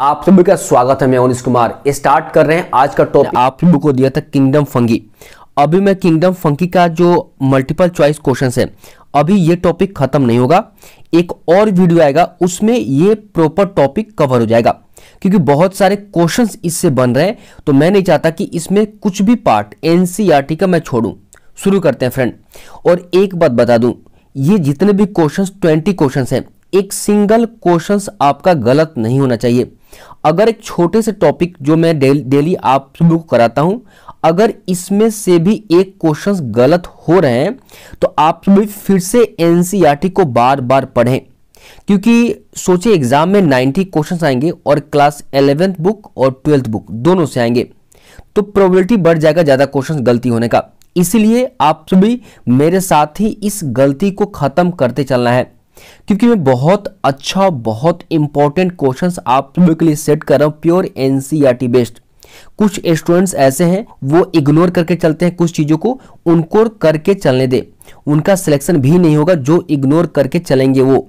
आप सभी का स्वागत है मैं अनिश कुमार स्टार्ट कर रहे हैं आज का टॉपिक आप सभी को दिया था किंगडम फंगी अभी मैं किंगडम फंकी का जो मल्टीपल चॉइस क्वेश्चन है अभी ये टॉपिक खत्म नहीं होगा एक और वीडियो आएगा उसमें ये प्रॉपर टॉपिक कवर हो जाएगा क्योंकि बहुत सारे क्वेश्चन इससे बन रहे हैं तो मैं नहीं चाहता कि इसमें कुछ भी पार्ट एनसीईआरटी e का मैं छोड़ूं शुरू करते हैं फ्रेंड और एक बात बता दूं ये जितने भी क्वेश्चंस ट्वेंटी क्वेश्चंस हैं एक सिंगल क्वेश्चंस आपका गलत नहीं होना चाहिए अगर एक छोटे से टॉपिक जो मैं डेली आप सभी को कराता हूँ अगर इसमें से भी एक क्वेश्चंस गलत हो रहे हैं तो आप सभी फिर से एन e को बार बार पढ़ें क्योंकि सोचिए एग्जाम में 90 क्वेश्चंस आएंगे और क्लास एलेवेंथ बुक और ट्वेल्थ बुक दोनों से आएंगे तो प्रोबेबिलिटी बढ़ जाएगा ज़्यादा क्वेश्चंस गलती होने का इसलिए आप सभी मेरे साथ ही इस गलती को ख़त्म करते चलना है क्योंकि मैं बहुत अच्छा बहुत इंपॉर्टेंट क्वेश्चंस आप लोगों के लिए सेट कर रहा हूं प्योर एनसीईआरटी बेस्ड कुछ स्टूडेंट्स ऐसे हैं वो इग्नोर करके चलते हैं कुछ चीज़ों को उनको करके चलने दे उनका सिलेक्शन भी नहीं होगा जो इग्नोर करके चलेंगे वो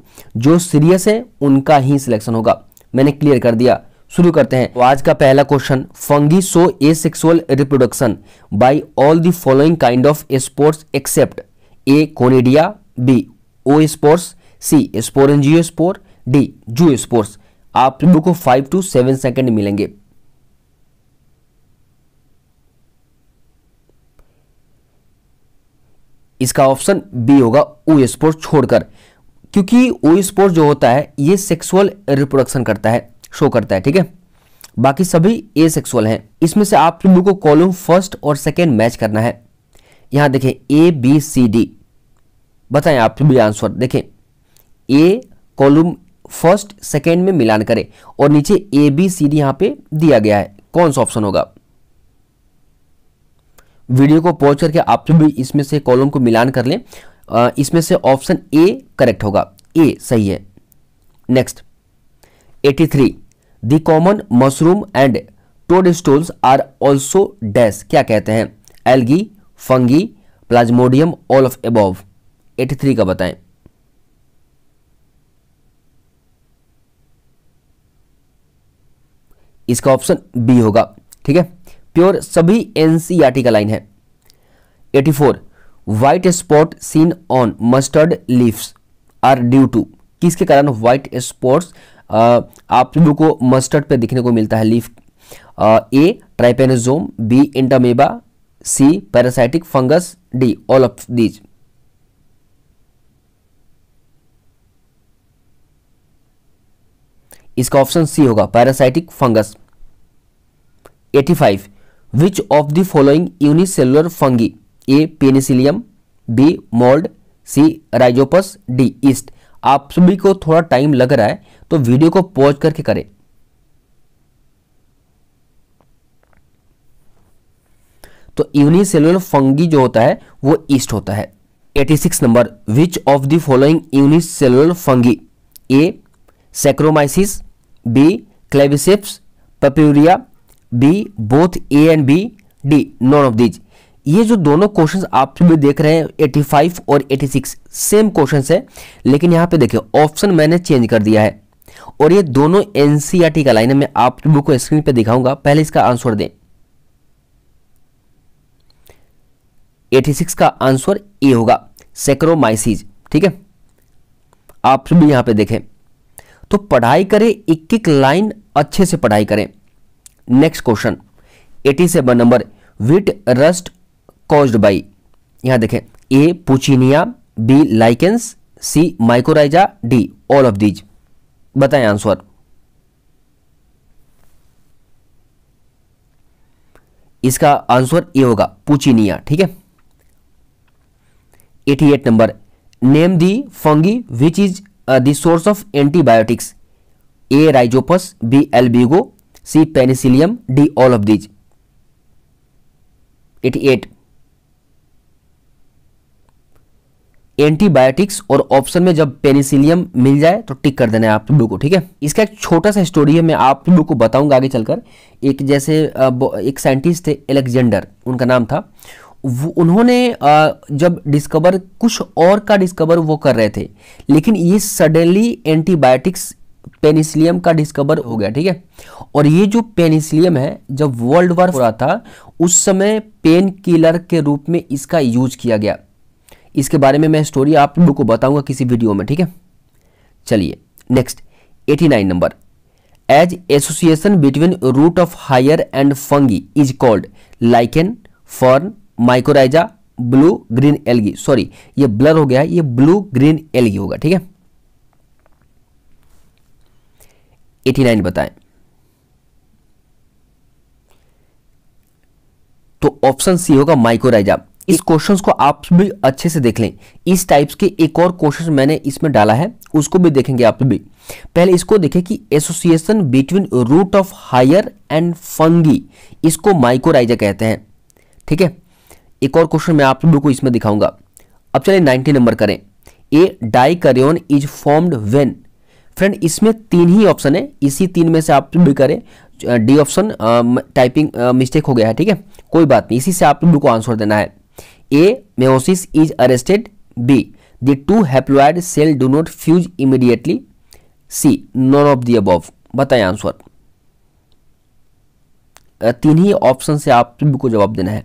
जो सीरियस है उनका ही सिलेक्शन होगा मैंने क्लियर कर दिया शुरू करते हैं तो आज का पहला question fungi show asexual reproduction by all the following kind of spores except a conidia b oospores c sporangiospore d zoospores आप लोगों को फाइव टू सेवन सेकेंड मिलेंगे इसका ऑप्शन बी होगा ओ spores छोड़कर क्योंकि ओ spore जो होता है ये सेक्सुअल रिप्रोडक्शन करता है शो करता है ठीक है बाकी सभी ए सेक्सुअल हैं इसमें से आप लोगों को कॉलम फर्स्ट और सेकेंड मैच करना है यहां देखें ए बी सी डी बताएं आप भी आंसर देखें ए कॉलम फर्स्ट सेकेंड में मिलान करें और नीचे ए बी सी डी यहां पे दिया गया है कौन सा ऑप्शन होगा वीडियो को पॉज करके आप भी इसमें से कॉलम को मिलान कर लें इसमें से ऑप्शन ए करेक्ट होगा ए सही है next 83 three the common mushroom and toadstools are also dash क्या कहते हैं algae fungi plasmodium all of above 83 का बताएं इसका ऑप्शन बी होगा ठीक है प्योर सभी एनसीईआरटी e का लाइन है 84 white spot seen on mustard leaves are due to किसके कारण व्हाइट स्पॉट्स आप लोगों को मस्टर्ड पे दिखने को मिलता है leaf a trypanosome b entamoeba c parasitic fungus d all of these इसका ऑप्शन सी होगा parasitic fungus 85 which of the following unicellular fungi a penicillium b mould c rhizopus d yeast आप सभी को थोड़ा टाइम लग रहा है तो वीडियो को पॉज करके करें तो यूनिसेलुलर फंगी जो होता है वो ईस्ट होता है 86 number which of the following unicellular fungi a saccharomyces b claviceps purpurea b both a and b d none of these ये जो दोनों क्वेश्चन आप भी देख रहे हैं 85 और 86 सेम क्वेश्चन है लेकिन यहाँ पे देखिए ऑप्शन मैंने चेंज कर दिया है और ये दोनों एनसीईआरटी e का लाइन है मैं आप बुक को स्क्रीन पे दिखाऊंगा पहले इसका आंसर दें 86 का आंसर ए होगा सेक्रोमाइसिस ठीक है आप भी यहां पे देखें तो पढ़ाई करें एक एक लाइन अच्छे से पढ़ाई करें next question eighty seven number wheat rust caused by यहां देखें a puccinia b lichens c mycorrhiza d all of these बताएं आंसर इसका आंसर ए होगा पुचिनिया ठीक है eighty eight number name the fungi which is Uh, the source of antibiotics a rhizopus b Albigo c Penicillium d all of these 88 antibiotics और option में जब Penicillium मिल जाए तो टिक कर देना है आप लोग को ठीक है इसका एक छोटा सा स्टोरी है मैं आप लोग को बताऊंगा आगे चलकर एक जैसे uh, एक साइंटिस्ट थे एलेक्जेंडर उनका नाम था उन्होंने जब डिस्कवर कुछ और का डिस्कवर वो कर रहे थे लेकिन ये सडनली एंटीबायोटिक्स पेनिसिलियम का डिस्कवर हो गया ठीक है और ये जो पेनिसिलियम है जब वर्ल्ड वॉर हो रहा था उस समय पेन किलर के रूप में इसका यूज किया गया इसके बारे में मैं स्टोरी आप लोगों को बताऊंगा किसी वीडियो में ठीक है चलिए next 89 number as association between root of higher and fungi is called lichen fern mycorrhiza blue green algae sorry ये ब्लर हो गया ये ब्लू ग्रीन एलगी होगा ठीक है 89 बताएं तो ऑप्शन सी होगा माइकोराइजा इस क्वेश्चंस को आप भी अच्छे से देख लें इस टाइप्स के एक और क्वेश्चन मैंने इसमें डाला है उसको भी देखेंगे आप भी पहले इसको देखें कि association between root of higher and fungi इसको माइकोराइजा कहते हैं ठीक है एक और क्वेश्चन मैं आप लोगों को इसमें दिखाऊंगा अब चलिए नाइनटी नंबर करें a dikaryon is formed when friend इसमें तीन ही ऑप्शन है इसी तीन में से आप भी करें डी ऑप्शन टाइपिंग मिस्टेक हो गया है ठीक है कोई बात नहीं इसी से आप लोगों को आंसर देना है a meiosis is arrested b the two haploid cell do not fuse immediately c none of the above बताएं आंसर तीन ही ऑप्शन से आप को जवाब देना है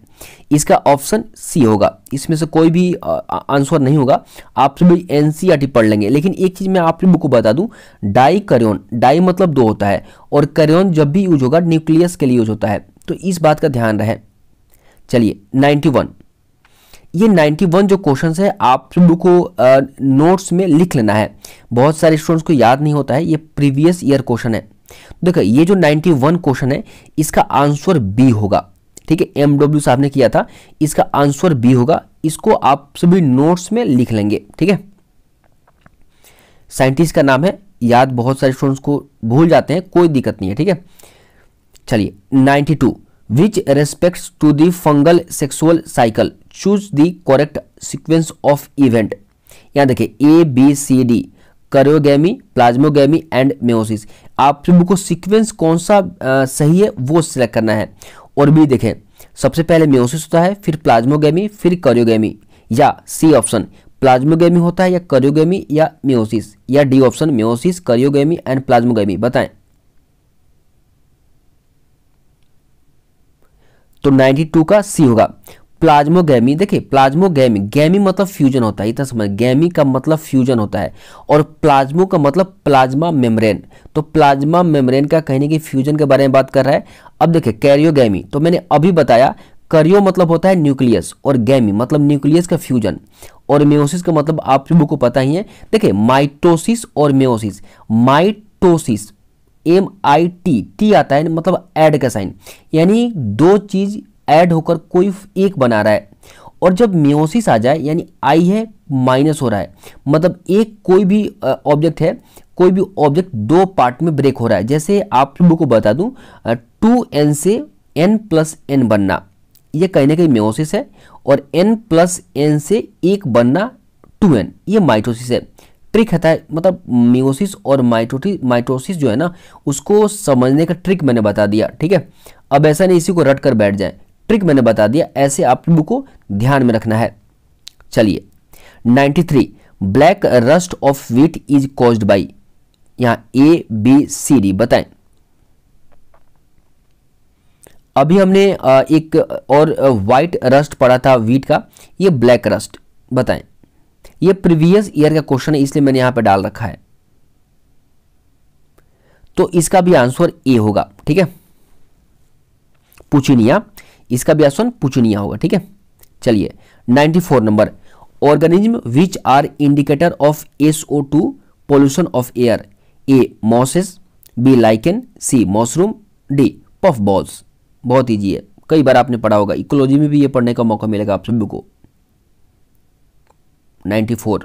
इसका ऑप्शन सी होगा इसमें से कोई भी आंसर नहीं होगा आप सभी एन e पढ़ लेंगे लेकिन एक चीज़ मैं आप को बता दूं डाई करियोन डाई मतलब दो होता है और करियोन जब भी यूज होगा न्यूक्लियस के लिए यूज होता है तो इस बात का ध्यान रहे चलिए नाइन्टी वन ये 91 जो क्वेश्चन है आप को नोट्स में लिख लेना है बहुत सारे स्टूडेंट्स को याद नहीं होता है ये प्रीवियस ईयर क्वेश्चन है देखो ये जो 91 क्वेश्चन है इसका आंसर बी होगा ठीक है एमडब्ल्यू साहब ने किया था इसका आंसर बी होगा इसको आप सभी नोट्स में लिख लेंगे ठीक है साइंटिस्ट का नाम है याद बहुत सारे स्टूडेंट्स को भूल जाते हैं कोई दिक्कत नहीं है ठीक है चलिए 92 two with respect to the fungal sexual cycle choose the correct sequence of event यहां देखिए a b c d karyogamy plasmogamy and आप आपको सीक्वेंस कौन सा आ, सही है वो सिलेक्ट करना है और भी देखें सबसे पहले मेोसिस होता है फिर प्लाज्मोगेमी फिर करियोगेमी या सी ऑप्शन प्लाज्मोगेमी होता है या करियोगेमी या मेोसिस या d option meiosis karyogamy and plasmogamy बताएं तो 92 का सी होगा प्लाज्मोगैमी देखिए प्लाज्मोगैमी गैमी मतलब फ्यूजन होता है इतना तो समझ गैमी का मतलब फ्यूजन होता है और प्लाज्मो का मतलब प्लाज्मा मेम्ब्रेन तो प्लाज्मा मेम्ब्रेन का कहने की फ्यूजन के बारे में बात कर रहा है अब देखिए कैरियोगैमी तो मैंने अभी बताया करियो मतलब होता है न्यूक्लियस और गैमी मतलब न्यूक्लियस का फ्यूजन और मेोसिस का मतलब आप सबको को पता ही है देखिए माइटोसिस और meiosis mitosis M I T T आता है मतलब एड का साइन यानी दो चीज़ ऐड होकर कोई एक बना रहा है और जब मियोसिस आ जाए यानी आई है माइनस हो रहा है मतलब एक कोई भी ऑब्जेक्ट है कोई भी ऑब्जेक्ट दो पार्ट में ब्रेक हो रहा है जैसे आप लोगों को बता दूं टू एन से एन प्लस एन बनना ये कहीं ना कहीं मेोसिस है और एन प्लस एन से एक बनना टू एन ये माइटोसिस है ट्रिक है मतलब मियोसिस और माइटोटी माइटोसिस जो है ना उसको समझने का ट्रिक मैंने बता दिया ठीक है अब ऐसा नहीं इसी को रट कर बैठ जाए ट्रिक मैंने बता दिया ऐसे आप लोगों को ध्यान में रखना है चलिए 93 black rust of wheat is caused by यहां ए बी सी डी बताएं अभी हमने एक और व्हाइट रस्ट पढ़ा था व्हीट का ये ब्लैक रस्ट बताएं ये प्रीवियस ईयर का क्वेश्चन है इसलिए मैंने यहां पर डाल रखा है तो इसका भी आंसर ए होगा ठीक है पूछिनिया इसका भी ऑप्शन पूछनीय होगा ठीक है चलिए 94 number organism which are indicator of S O two pollution of air a mosses b lichen c mushroom d puffballs बहुत ईजी है कई बार आपने पढ़ा होगा इकोलॉजी में भी ये पढ़ने का मौका मिलेगा आप सभी को 94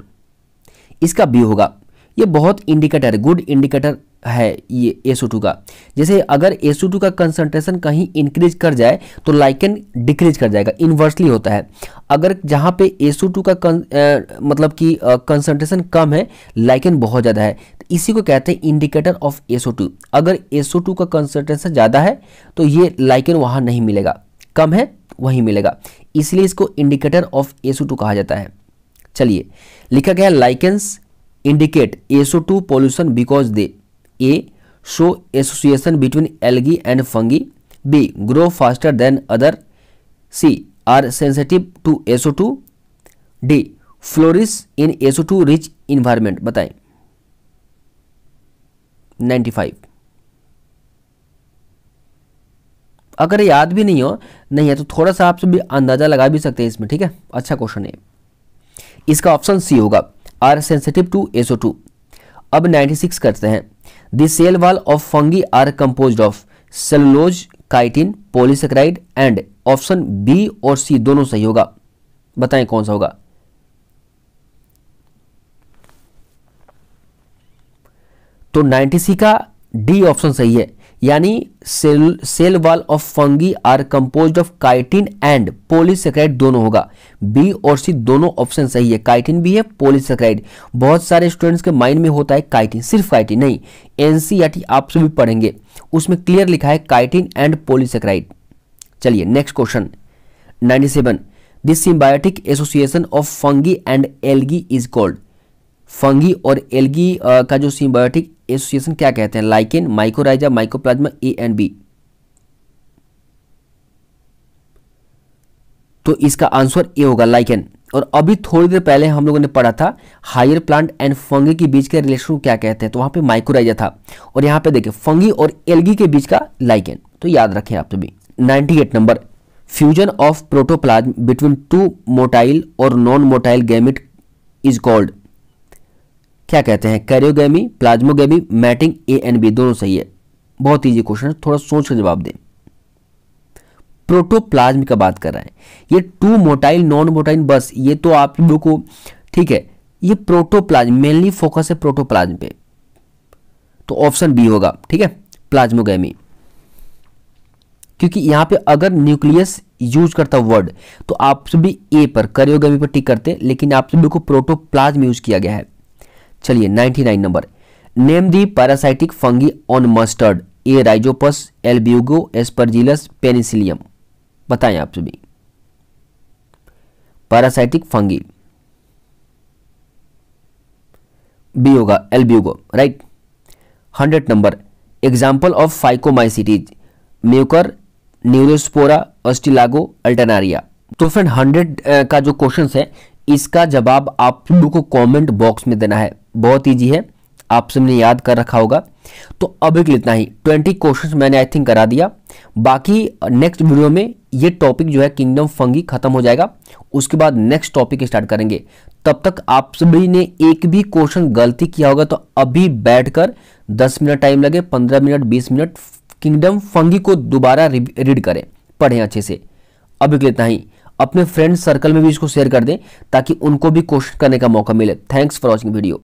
इसका बी होगा ये बहुत इंडिकेटर गुड इंडिकेटर है ये एसओ का जैसे अगर एसओ का कंसंट्रेशन कहीं इंक्रीज कर जाए तो लाइकन डिक्रीज कर जाएगा इन्वर्सली होता है अगर जहाँ पे एसओ का कं, आ, मतलब कि कंसंट्रेशन कम है लाइकन बहुत ज़्यादा है तो इसी को कहते हैं इंडिकेटर ऑफ एसओ अगर एसओ का कंसंट्रेशन ज़्यादा है तो ये लाइकन वहाँ नहीं मिलेगा कम है वहीं मिलेगा इसलिए इसको इंडिकेटर ऑफ एसओ कहा जाता है चलिए लिखा गया lichens indicate SO two pollution because they A show association between algae and fungi B grow faster than other C are sensitive to SO two D flourish in SO two rich environment बताए ninety five अगर याद भी नहीं हो नहीं है तो थोड़ा सा आप सब भी अंदाजा लगा भी सकते हैं इसमें ठीक है अच्छा क्वेश्चन है इसका ऑप्शन सी होगा आर सेंसिटिव टू एसओ अब 96 करते हैं the cell wall of fungi are compose of cellulose chitin polysaccharide and option B और सी दोनों सही होगा बताएं कौन सा होगा तो 90 सी का डी ऑप्शन सही है यानी cell cell wall of fungi are compose of chitin and polysaccharide दोनों होगा बी और सी दोनों ऑप्शन सही है काइटिन भी है पोलिसक्राइड बहुत सारे स्टूडेंट्स के माइंड में होता है काइटिन सिर्फ काइटिन नहीं एनसीईआरटी e आप सभी पढ़ेंगे उसमें क्लियर लिखा है काइटिन एंड पोलिसक्राइड चलिए next question seven this symbiotic association of fungi and algae is called fungi और एलगी का जो सिम्बायोटिक एसोसिएशन क्या कहते हैं lichen mycorrhiza mycoplasma A and B तो इसका आंसर ए होगा लाइकेन और अभी थोड़ी देर पहले हम लोगों ने पढ़ा था हायर प्लांट एंड फंगी के बीच के रिलेशन क्या कहते हैं तो वहां पे माइकोराइजा था और यहां पे देखे फंगी और एलगी के बीच का लाइकेन तो याद रखें आप सभी ninety eight number fusion of protoplasm between two motile और non motile gamete is called क्या कहते हैं karyogamy plasmogamy mating A and B दोनों सही है बहुत ईजी क्वेश्चन है थोड़ा सोच कर जवाब दें प्रोटोप्लाज्म का बात कर रहे हैं ये टू मोटाइल नॉन मोटाइल बस ये तो आप लोगों को ठीक है ये प्रोटोप्लाज्म मेनली फोकस है प्रोटोप्लाज्म पे तो ऑप्शन बी होगा ठीक है प्लाज्मोगेमी क्योंकि यहां पे अगर न्यूक्लियस यूज करता वर्ड तो आप सभी ए पर करियोगेमी पर टिक करते लेकिन आप सभी को प्रोटोप्लाज्म यूज किया गया है चलिए 99 number name the parasitic fungi on mustard A Rhizopus Albugo Aspergillus Penicillium बताएं आप सभी पैरासाइटिक फंगी बी होगा Albugo right hundred number example of phycomycetes Mucor Neurospora Ustilago Alternaria तो फ्रेंड हंड्रेड uh, का जो क्वेश्चन है इसका जवाब आप लोगों को कमेंट बॉक्स में देना है बहुत ईजी है आप सबने याद कर रखा होगा तो अभी के लिए इतना ही ट्वेंटी क्वेश्चन मैंने आई थिंक करा दिया बाकी नेक्स्ट वीडियो में ये टॉपिक जो है किंगडम फंगी खत्म हो जाएगा उसके बाद नेक्स्ट टॉपिक स्टार्ट करेंगे तब तक आप सभी ने एक भी क्वेश्चन गलती किया होगा तो अभी बैठकर 10 मिनट टाइम लगे 15 मिनट 20 मिनट किंगडम फंगी को दोबारा रीड करें पढ़ें अच्छे से अभी के लिए इतना ही अपने फ्रेंड सर्कल में भी इसको शेयर कर दें ताकि उनको भी क्वेश्चन करने का मौका मिले थैंक्स फॉर वॉचिंग वीडियो